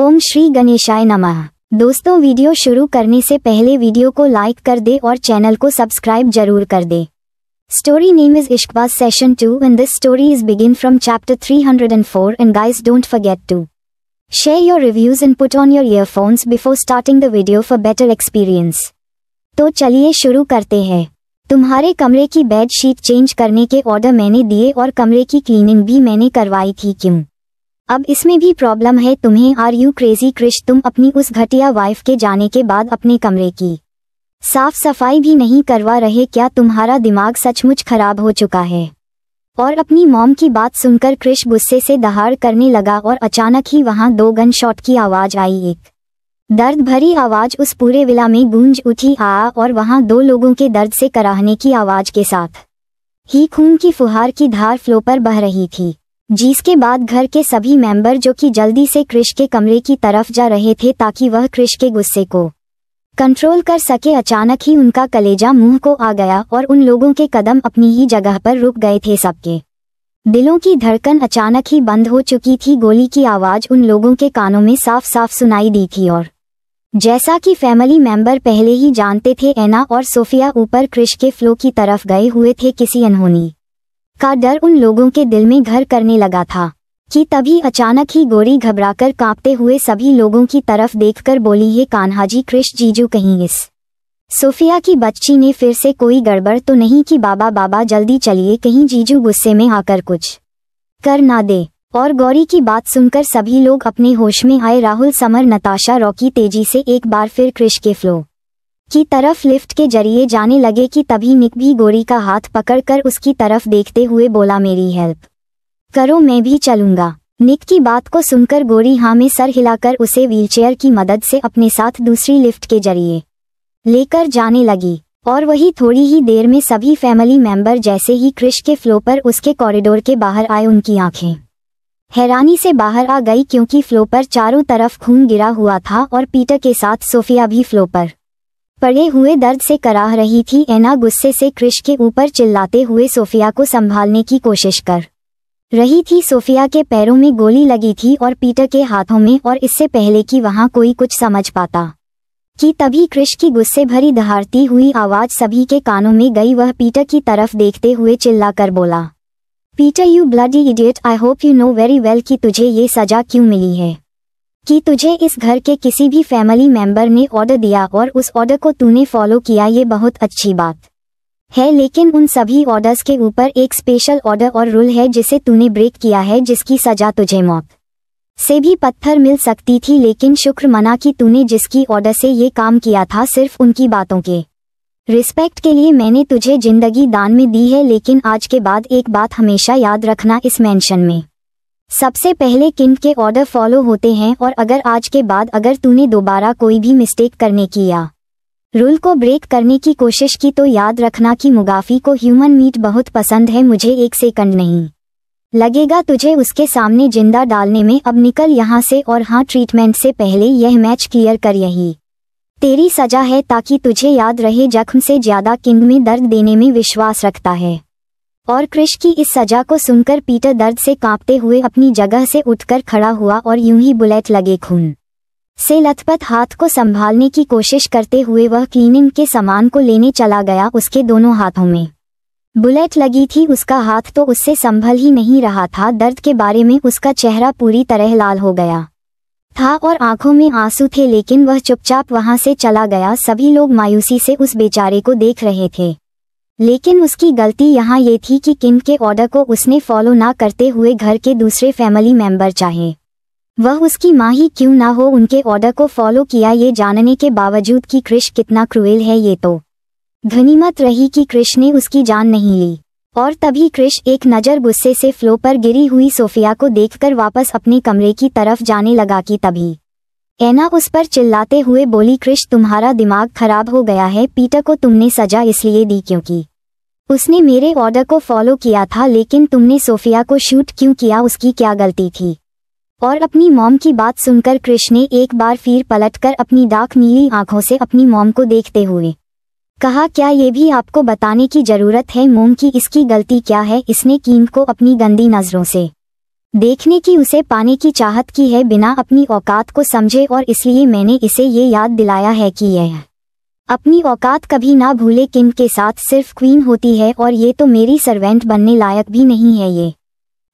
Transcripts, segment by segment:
ओम श्री गणेशाय नमः दोस्तों वीडियो शुरू करने से पहले वीडियो को लाइक कर दे और चैनल को सब्सक्राइब जरूर कर दे story name is Ishqbaaz session two and this story is begin from chapter three hundred and four and guys don't forget to share your reviews in put on your earphones before starting the video for better experience तो चलिए शुरू करते हैं तुम्हारे कमरे की bedsheet change करने के ऑर्डर मैंने दिए और कमरे की क्लीनिंग भी मैंने करवाई थी क्यों अब इसमें भी प्रॉब्लम है तुम्हें आर यू क्रेजी क्रिश तुम अपनी उस घटिया वाइफ के जाने के बाद अपने कमरे की साफ सफाई भी नहीं करवा रहे क्या तुम्हारा दिमाग सचमुच खराब हो चुका है और अपनी मॉम की बात सुनकर क्रिश गुस्से से दहाड़ करने लगा और अचानक ही वहां दो गन शॉट की आवाज आई एक दर्द भरी आवाज उस पूरे विला में गूंज उठी आ और वहां दो लोगों के दर्द से कराहने की आवाज के साथ ही खून की फुहार की धार फ्लो पर बह रही थी जिसके बाद घर के सभी मेंबर जो कि जल्दी से क्रिश के कमरे की तरफ जा रहे थे ताकि वह क्रिश के गुस्से को कंट्रोल कर सके अचानक ही उनका कलेजा मुंह को आ गया और उन लोगों के कदम अपनी ही जगह पर रुक गए थे सबके दिलों की धड़कन अचानक ही बंद हो चुकी थी गोली की आवाज़ उन लोगों के कानों में साफ साफ सुनाई दी थी और जैसा कि फैमिली मेंबर पहले ही जानते थे एना और सोफिया ऊपर क्रिश के फ्लो की तरफ गए हुए थे किसी अनहोनी का डर उन लोगों के दिल में घर करने लगा था कि तभी अचानक ही गोरी घबराकर कांपते हुए सभी लोगों की तरफ देखकर बोली ये कान्हाजी कृष्ण जीजू कहीं इस सोफिया की बच्ची ने फिर से कोई गड़बड़ तो नहीं कि बाबा बाबा जल्दी चलिए कहीं जीजू गुस्से में आकर कुछ कर ना दे और गौरी की बात सुनकर सभी लोग अपने होश में आए राहुल समर नताशा रॉकी तेजी से एक बार फिर क्रिश के फ्लो की तरफ लिफ्ट के जरिए जाने लगे कि तभी निक भी गोरी का हाथ पकड़कर उसकी तरफ देखते हुए बोला मेरी हेल्प करो मैं भी चलूंगा निक की बात को सुनकर गोरी हाँ में सर हिलाकर उसे व्हीलचेयर की मदद से अपने साथ दूसरी लिफ्ट के जरिए लेकर जाने लगी और वही थोड़ी ही देर में सभी फैमिली मेंबर जैसे ही क्रिश के फ्लो पर उसके कॉरिडोर के बाहर आए उनकी आंखें हैरानी से बाहर आ गई क्योंकि फ्लो पर चारों तरफ खून गिरा हुआ था और पीटर के साथ सोफिया भी फ्लो पर पड़े हुए दर्द से कराह रही थी एना गुस्से से क्रिश के ऊपर चिल्लाते हुए सोफिया को संभालने की कोशिश कर रही थी सोफिया के पैरों में गोली लगी थी और पीटर के हाथों में और इससे पहले कि वहां कोई कुछ समझ पाता कि तभी क्रिश की गुस्से भरी दहाड़ती हुई आवाज सभी के कानों में गई वह पीटर की तरफ देखते हुए चिल्ला बोला Peter you bloody idiot I hope you know very well कि तुझे ये सजा क्यों मिली है कि तुझे इस घर के किसी भी फैमिली मेंबर ने ऑर्डर दिया और उस ऑर्डर को तूने फॉलो किया ये बहुत अच्छी बात है लेकिन उन सभी ऑर्डर्स के ऊपर एक स्पेशल ऑर्डर और रूल है जिसे तूने ब्रेक किया है जिसकी सजा तुझे मौत से भी पत्थर मिल सकती थी लेकिन शुक्र मना कि तूने जिसकी ऑर्डर से ये काम किया था सिर्फ उनकी बातों के रिस्पेक्ट के लिए मैंने तुझे जिंदगी दान में दी है लेकिन आज के बाद एक बात हमेशा याद रखना इस मेंशन में सबसे पहले किंड के ऑर्डर फॉलो होते हैं और अगर आज के बाद अगर तूने दोबारा कोई भी मिस्टेक करने की या रूल को ब्रेक करने की कोशिश की तो याद रखना कि मुगाफी को ह्यूमन मीट बहुत पसंद है मुझे एक सेकंड नहीं लगेगा तुझे उसके सामने जिंदा डालने में अब निकल यहाँ से और हाँ ट्रीटमेंट से पहले यह मैच क्लियर कर यही तेरी सजा है ताकि तुझे याद रहे जख्म से ज्यादा किंग में दर्द देने में विश्वास रखता है और क्रिश की इस सजा को सुनकर पीटर दर्द से कांपते हुए अपनी जगह से उठकर खड़ा हुआ और यूं ही बुलेट लगे खून से लथपथ हाथ को संभालने की कोशिश करते हुए वह क्लीनिंग के सामान को लेने चला गया उसके दोनों हाथों में बुलेट लगी थी उसका हाथ तो उससे संभल ही नहीं रहा था दर्द के बारे में उसका चेहरा पूरी तरह लाल हो गया था और आंखों में आंसू थे लेकिन वह चुपचाप वहां से चला गया सभी लोग मायूसी से उस बेचारे को देख रहे थे लेकिन उसकी गलती यहाँ ये थी कि किम के ऑर्डर को उसने फॉलो ना करते हुए घर के दूसरे फैमिली मेंबर चाहे वह उसकी माँ ही क्यों ना हो उनके ऑर्डर को फॉलो किया ये जानने के बावजूद कि क्रिश कितना क्रुएल है ये तो धनीमत रही कि क्रिश ने उसकी जान नहीं ली और तभी क्रिश एक नज़र गुस्से से फ्लो पर गिरी हुई सोफिया को देखकर वापस अपने कमरे की तरफ जाने लगा कि तभी ऐना उस पर चिल्लाते हुए बोली क्रिश तुम्हारा दिमाग खराब हो गया है पीटर को तुमने सजा इसलिए दी क्योंकि उसने मेरे ऑर्डर को फॉलो किया था लेकिन तुमने सोफिया को शूट क्यों किया उसकी क्या गलती थी और अपनी मॉम की बात सुनकर क्रिश ने एक बार फिर पलटकर अपनी डाक नीली आंखों से अपनी मॉम को देखते हुए कहा क्या ये भी आपको बताने की जरूरत है मोम की इसकी गलती क्या है इसने कीम को अपनी गंदी नज़रों से देखने की उसे पाने की चाहत की है बिना अपनी औकात को समझे और इसलिए मैंने इसे ये याद दिलाया है कि यह अपनी औकात कभी ना भूले किम के साथ सिर्फ क्वीन होती है और ये तो मेरी सर्वेंट बनने लायक भी नहीं है ये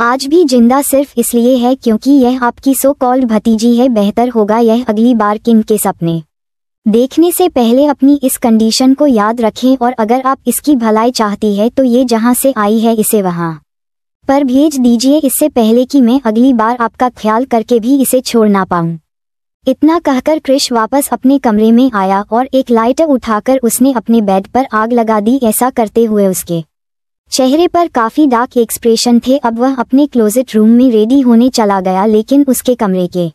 आज भी जिंदा सिर्फ इसलिए है क्योंकि यह आपकी सो कॉल्ड भतीजी है बेहतर होगा यह अगली बार किम के सपने देखने से पहले अपनी इस कंडीशन को याद रखें और अगर आप इसकी भलाई चाहती है तो ये जहाँ से आई है इसे वहाँ पर भेज दीजिए इससे पहले कि मैं अगली बार आपका ख्याल करके भी इसे छोड़ ना पाऊं इतना कहकर क्रिश वापस अपने कमरे में आया और एक लाइटर उठाकर उसने अपने बेड पर आग लगा दी ऐसा करते हुए उसके चेहरे पर काफ़ी डार्क एक्सप्रेशन थे अब वह अपने क्लोजेट रूम में रेडी होने चला गया लेकिन उसके कमरे के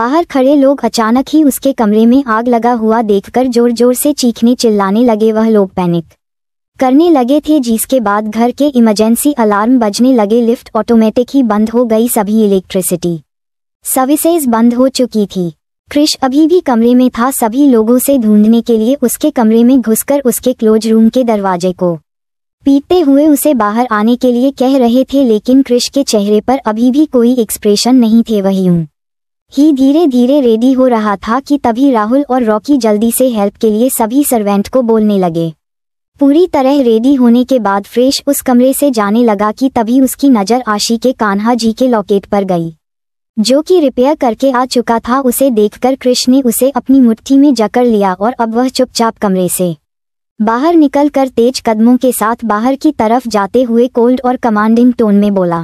बाहर खड़े लोग अचानक ही उसके कमरे में आग लगा हुआ देखकर जोर जोर से चीखने चिल्लाने लगे वह लोग पैनिक करने लगे थे जिसके बाद घर के इमरजेंसी अलार्म बजने लगे लिफ्ट ऑटोमेटिक ही बंद हो गई सभी इलेक्ट्रिसिटी सर्विसेज बंद हो चुकी थी क्रिश अभी भी कमरे में था सभी लोगों से ढूंढने के लिए उसके कमरे में घुसकर उसके क्लोज रूम के दरवाजे को पीटते हुए उसे बाहर आने के लिए कह रहे थे लेकिन क्रिश के चेहरे पर अभी भी कोई एक्सप्रेशन नहीं थे वही हूँ ही धीरे धीरे रेडी हो रहा था कि तभी राहुल और रॉकी जल्दी से हेल्प के लिए सभी सर्वेंट को बोलने लगे पूरी तरह रेडी होने के बाद फ्रेश उस कमरे से जाने लगा कि तभी उसकी नज़र आशी के कान्हा जी के लॉकेट पर गई जो कि रिपेयर करके आ चुका था उसे देखकर कृष्ण ने उसे अपनी मुट्ठी में जकड़ लिया और अब वह चुपचाप कमरे से बाहर निकल कर तेज कदमों के साथ बाहर की तरफ जाते हुए कोल्ड और कमांडिंग टोन में बोला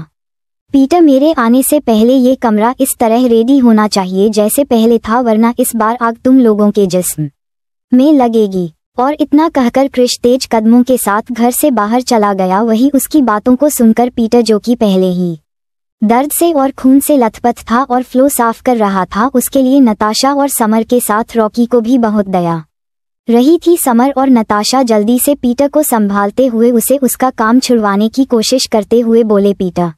पीटर मेरे आने से पहले ये कमरा इस तरह रेडी होना चाहिए जैसे पहले था वरना इस बार आग तुम लोगों के जिस्म में लगेगी और इतना कहकर क्रिश तेज कदमों के साथ घर से बाहर चला गया वही उसकी बातों को सुनकर पीटर जो कि पहले ही दर्द से और खून से लथपथ था और फ्लो साफ कर रहा था उसके लिए नताशा और समर के साथ रॉकी को भी बहुत दया रही थी समर और नताशा जल्दी से पीटर को संभालते हुए उसे उसका काम छुड़वाने की कोशिश करते हुए बोले पीटर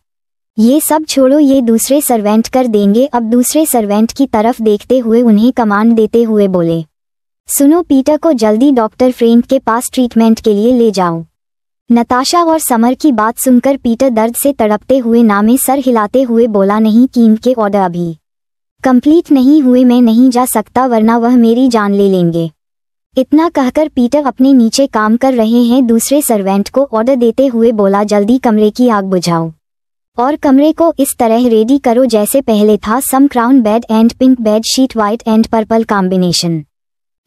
ये सब छोड़ो ये दूसरे सर्वेंट कर देंगे अब दूसरे सर्वेंट की तरफ देखते हुए उन्हें कमांड देते हुए बोले सुनो पीटर को जल्दी डॉक्टर फ्रेंड के पास ट्रीटमेंट के लिए ले जाओ नताशा और समर की बात सुनकर पीटर दर्द से तड़पते हुए नामे सर हिलाते हुए बोला नहीं कि इनके ऑर्डर अभी कंप्लीट नहीं हुए मैं नहीं जा सकता वरना वह मेरी जान ले लेंगे इतना कहकर पीटर अपने नीचे काम कर रहे हैं दूसरे सर्वेंट को ऑर्डर देते हुए बोला जल्दी कमरे की आग बुझाओ और कमरे को इस तरह रेडी करो जैसे पहले था some crown bed and pink bed sheet white and purple combination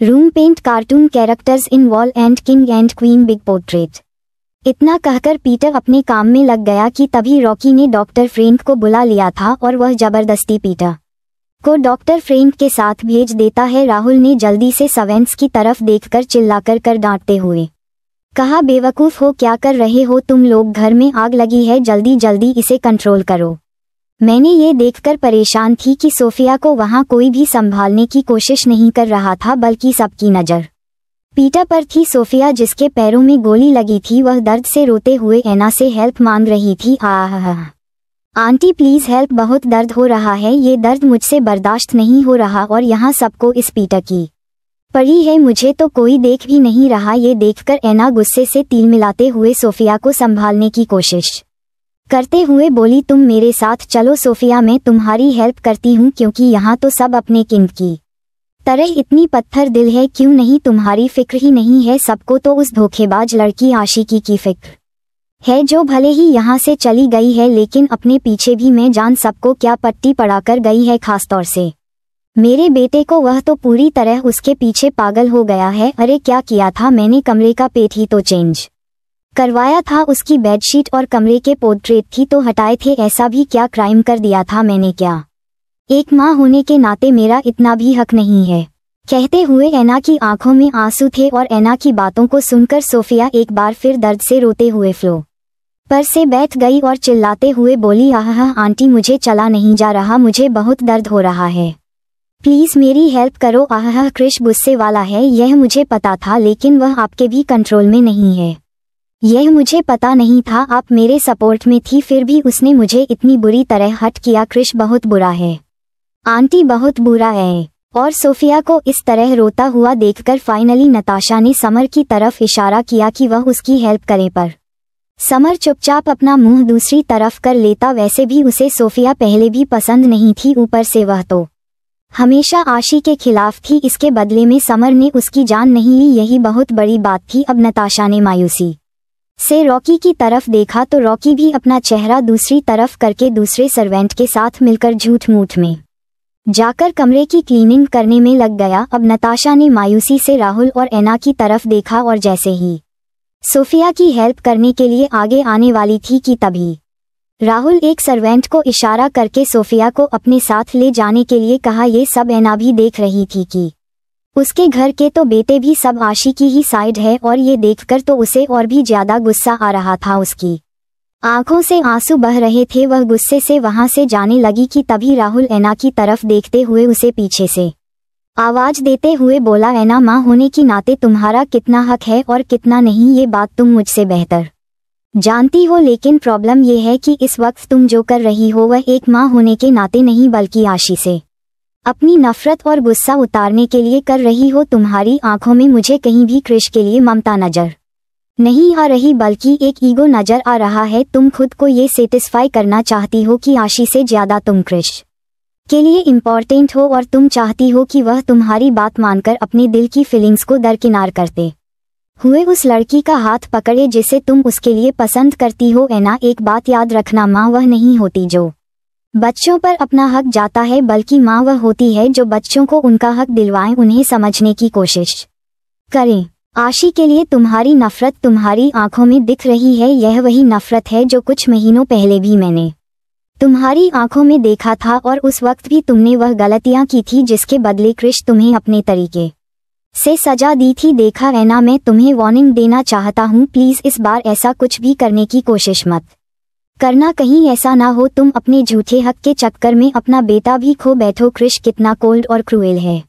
room paint cartoon characters in wall and king and queen big portrait इतना कहकर पीटर अपने काम में लग गया कि तभी रॉकी ने डॉक्टर फ्रेंक को बुला लिया था और वह जबरदस्ती पीटर को डॉक्टर फ्रेंक के साथ भेज देता है राहुल ने जल्दी से सवेंस की तरफ देखकर चिल्लाकर कर डांटते हुए कहा बेवकूफ़ हो क्या कर रहे हो तुम लोग घर में आग लगी है जल्दी जल्दी इसे कंट्रोल करो मैंने ये देखकर परेशान थी कि सोफिया को वहां कोई भी संभालने की कोशिश नहीं कर रहा था बल्कि सबकी नज़र पीटा पर थी सोफिया जिसके पैरों में गोली लगी थी वह दर्द से रोते हुए ऐना से हेल्प मांग रही थी आह आंटी प्लीज़ हेल्प बहुत दर्द हो रहा है ये दर्द मुझसे बर्दाश्त नहीं हो रहा और यहाँ सबको इस पीटा की पड़ी है मुझे तो कोई देख भी नहीं रहा ये देखकर ऐना गुस्से से तिल मिलाते हुए सोफिया को संभालने की कोशिश करते हुए बोली तुम मेरे साथ चलो सोफिया मैं तुम्हारी हेल्प करती हूँ क्योंकि यहाँ तो सब अपने किंग की तरह इतनी पत्थर दिल है क्यों नहीं तुम्हारी फिक्र ही नहीं है सबको तो उस धोखेबाज लड़की आशिकी की फिक्र है जो भले ही यहाँ से चली गई है लेकिन अपने पीछे भी मैं जान सबको क्या पट्टी पड़ा कर गई है खासतौर से मेरे बेटे को वह तो पूरी तरह उसके पीछे पागल हो गया है अरे क्या किया था मैंने कमरे का पेट ही तो चेंज करवाया था उसकी बेडशीट और कमरे के पोर्ट्रेट थी तो हटाए थे ऐसा भी क्या क्राइम कर दिया था मैंने क्या एक माँ होने के नाते मेरा इतना भी हक नहीं है कहते हुए ऐना की आंखों में आंसू थे और ऐना की बातों को सुनकर सोफिया एक बार फिर दर्द से रोते हुए फ्लो पर से बैठ गई और चिल्लाते हुए बोली आह आंटी मुझे चला नहीं जा रहा मुझे बहुत दर्द हो रहा है प्लीज़ मेरी हेल्प करो आह क्रिश गुस्से वाला है यह मुझे पता था लेकिन वह आपके भी कंट्रोल में नहीं है यह मुझे पता नहीं था आप मेरे सपोर्ट में थी फिर भी उसने मुझे इतनी बुरी तरह हट किया क्रिश बहुत बुरा है आंटी बहुत बुरा है और सोफिया को इस तरह रोता हुआ देखकर फाइनली नताशा ने समर की तरफ इशारा किया कि वह उसकी हेल्प करे पर समर चुपचाप अपना मुंह दूसरी तरफ कर लेता वैसे भी उसे सोफिया पहले भी पसंद नहीं थी ऊपर से वह तो हमेशा आशी के खिलाफ थी इसके बदले में समर ने उसकी जान नहीं ली यही बहुत बड़ी बात थी अब नताशा ने मायूसी से रॉकी की तरफ देखा तो रॉकी भी अपना चेहरा दूसरी तरफ करके दूसरे सर्वेंट के साथ मिलकर झूठ मूठ में जाकर कमरे की क्लीनिंग करने में लग गया अब नताशा ने मायूसी से राहुल और एना की तरफ देखा और जैसे ही सोफिया की हेल्प करने के लिए आगे आने वाली थी कि तभी राहुल एक सर्वेंट को इशारा करके सोफिया को अपने साथ ले जाने के लिए कहा ये सब एना भी देख रही थी कि उसके घर के तो बेटे भी सब आशी की ही साइड है और ये देखकर तो उसे और भी ज्यादा गुस्सा आ रहा था उसकी आंखों से आंसू बह रहे थे वह गुस्से से वहां से जाने लगी कि तभी राहुल ऐना की तरफ देखते हुए उसे पीछे से आवाज देते हुए बोला ऐना माँ होने की नाते तुम्हारा कितना हक है और कितना नहीं ये बात तुम मुझसे बेहतर जानती हो लेकिन प्रॉब्लम यह है कि इस वक्त तुम जो कर रही हो वह एक माँ होने के नाते नहीं बल्कि आशी से अपनी नफरत और गुस्सा उतारने के लिए कर रही हो तुम्हारी आंखों में मुझे कहीं भी क्रिश के लिए ममता नजर नहीं आ रही बल्कि एक ईगो नजर आ रहा है तुम खुद को ये सेटिस्फाई करना चाहती हो कि आशी से ज्यादा तुम क्रिश के लिए इम्पॉर्टेंट हो और तुम चाहती हो कि वह तुम्हारी बात मानकर अपने दिल की फीलिंग्स को दरकिनार करते हुए उस लड़की का हाथ पकड़े जिसे तुम उसके लिए पसंद करती हो एना एक बात याद रखना माँ वह नहीं होती जो बच्चों पर अपना हक जाता है बल्कि माँ वह होती है जो बच्चों को उनका हक दिलवाए उन्हें समझने की कोशिश करें आशी के लिए तुम्हारी नफरत तुम्हारी आंखों में दिख रही है यह वही नफरत है जो कुछ महीनों पहले भी मैंने तुम्हारी आंखों में देखा था और उस वक्त भी तुमने वह गलतियां की थी जिसके बदले कृष्ण तुम्हें अपने तरीके से सजा दी थी देखा रहना मैं तुम्हें वार्निंग देना चाहता हूँ प्लीज़ इस बार ऐसा कुछ भी करने की कोशिश मत करना कहीं ऐसा ना हो तुम अपने झूठे हक के चक्कर में अपना बेटा भी खो बैठो क्रिश कितना कोल्ड और क्रूएल है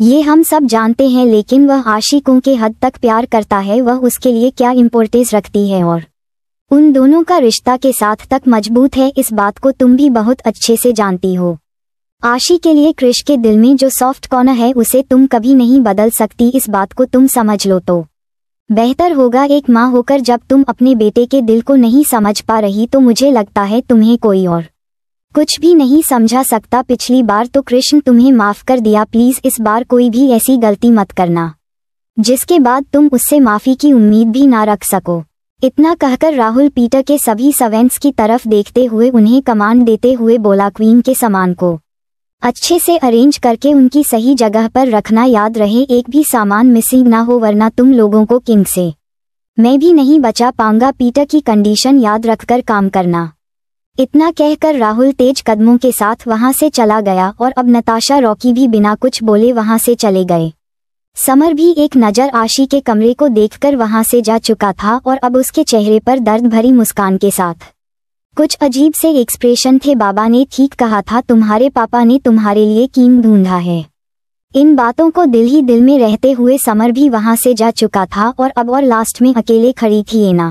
ये हम सब जानते हैं लेकिन वह आशिकों के हद तक प्यार करता है वह उसके लिए क्या इम्पोर्टेंस रखती है और उन दोनों का रिश्ता के साथ तक मजबूत है इस बात को तुम भी बहुत अच्छे से जानती हो आशी के लिए क्रिश के दिल में जो सॉफ्ट कॉर्नर है उसे तुम कभी नहीं बदल सकती इस बात को तुम समझ लो तो बेहतर होगा एक माँ होकर जब तुम अपने बेटे के दिल को नहीं समझ पा रही तो मुझे लगता है तुम्हें कोई और कुछ भी नहीं समझा सकता पिछली बार तो कृष्ण तुम्हें माफ कर दिया प्लीज इस बार कोई भी ऐसी गलती मत करना जिसके बाद तुम उससे माफी की उम्मीद भी ना रख सको इतना कहकर राहुल पीटर के सभी सवेंट्स की तरफ देखते हुए उन्हें कमांड देते हुए बोला क्वीन के समान को अच्छे से अरेंज करके उनकी सही जगह पर रखना याद रहे एक भी सामान मिसिंग ना हो वरना तुम लोगों को किंग से मैं भी नहीं बचा पाऊंगा पीटर की कंडीशन याद रखकर काम करना इतना कहकर राहुल तेज कदमों के साथ वहां से चला गया और अब नताशा रॉकी भी बिना कुछ बोले वहां से चले गए समर भी एक नज़र आशी के कमरे को देखकर वहां से जा चुका था और अब उसके चेहरे पर दर्द भरी मुस्कान के साथ कुछ अजीब से एक्सप्रेशन थे बाबा ने ठीक कहा था तुम्हारे पापा ने तुम्हारे लिए कीम ढूंढा है इन बातों को दिल ही दिल में रहते हुए समर भी वहां से जा चुका था और अब और लास्ट में अकेले खड़ी थी एना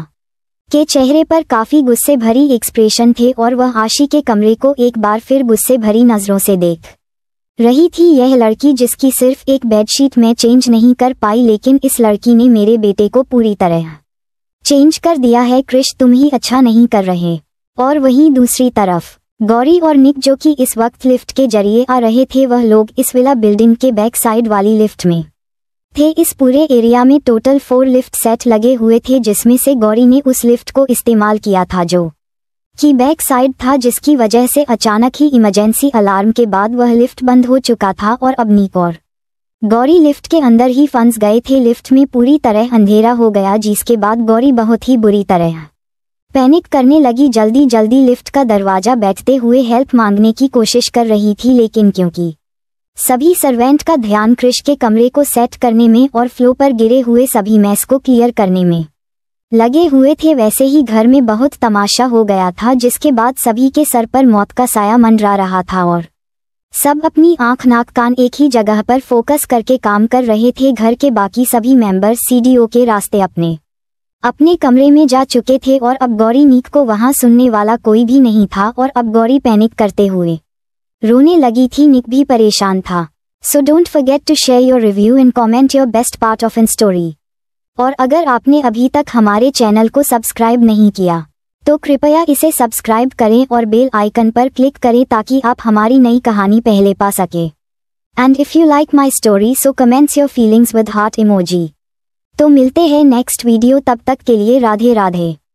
के चेहरे पर काफी गुस्से भरी एक्सप्रेशन थे और वह आशी के कमरे को एक बार फिर गुस्से भरी नजरों से देख रही थी यह लड़की जिसकी सिर्फ एक बेडशीट में चेंज नहीं कर पाई लेकिन इस लड़की ने मेरे बेटे को पूरी तरह चेंज कर दिया है क्रिश तुम ही अच्छा नहीं कर रहे और वहीं दूसरी तरफ गौरी और निक जो कि इस वक्त लिफ्ट के जरिए आ रहे थे वह लोग इस विला बिल्डिंग के बैक साइड वाली लिफ्ट में थे इस पूरे एरिया में टोटल फोर लिफ्ट सेट लगे हुए थे जिसमें से गौरी ने उस लिफ्ट को इस्तेमाल किया था जो कि बैक साइड था जिसकी वजह से अचानक ही इमरजेंसी अलार्म के बाद वह लिफ्ट बंद हो चुका था और अब निक और गौरी लिफ्ट के अंदर ही फंस गए थे लिफ्ट में पूरी तरह अंधेरा हो गया जिसके बाद गौरी बहुत ही बुरी तरह पैनिक करने लगी जल्दी जल्दी लिफ्ट का दरवाजा बैठते हुए हेल्प मांगने की कोशिश कर रही थी लेकिन क्योंकि सभी सर्वेंट का ध्यान क्रिश के कमरे को सेट करने में और फ्लो पर गिरे हुए सभी मैस को क्लियर करने में लगे हुए थे वैसे ही घर में बहुत तमाशा हो गया था जिसके बाद सभी के सर पर मौत का साया मंडरा रहा था और सब अपनी आंख नाक कान एक ही जगह पर फोकस करके काम कर रहे थे घर के बाकी सभी मेंबर्स सीडीओ के रास्ते अपने अपने कमरे में जा चुके थे और अब गौरी नीक को वहां सुनने वाला कोई भी नहीं था और अब गौरी पैनिक करते हुए रोने लगी थी निक भी परेशान था so don't forget to share your review and comment your best part of an story और अगर आपने अभी तक हमारे चैनल को सब्सक्राइब नहीं किया तो कृपया इसे सब्सक्राइब करें और बेल आइकन पर क्लिक करें ताकि आप हमारी नई कहानी पहले पा सकें and if you like my story so comments your feelings with heart emoji तो मिलते हैं नेक्स्ट वीडियो तब तक के लिए राधे राधे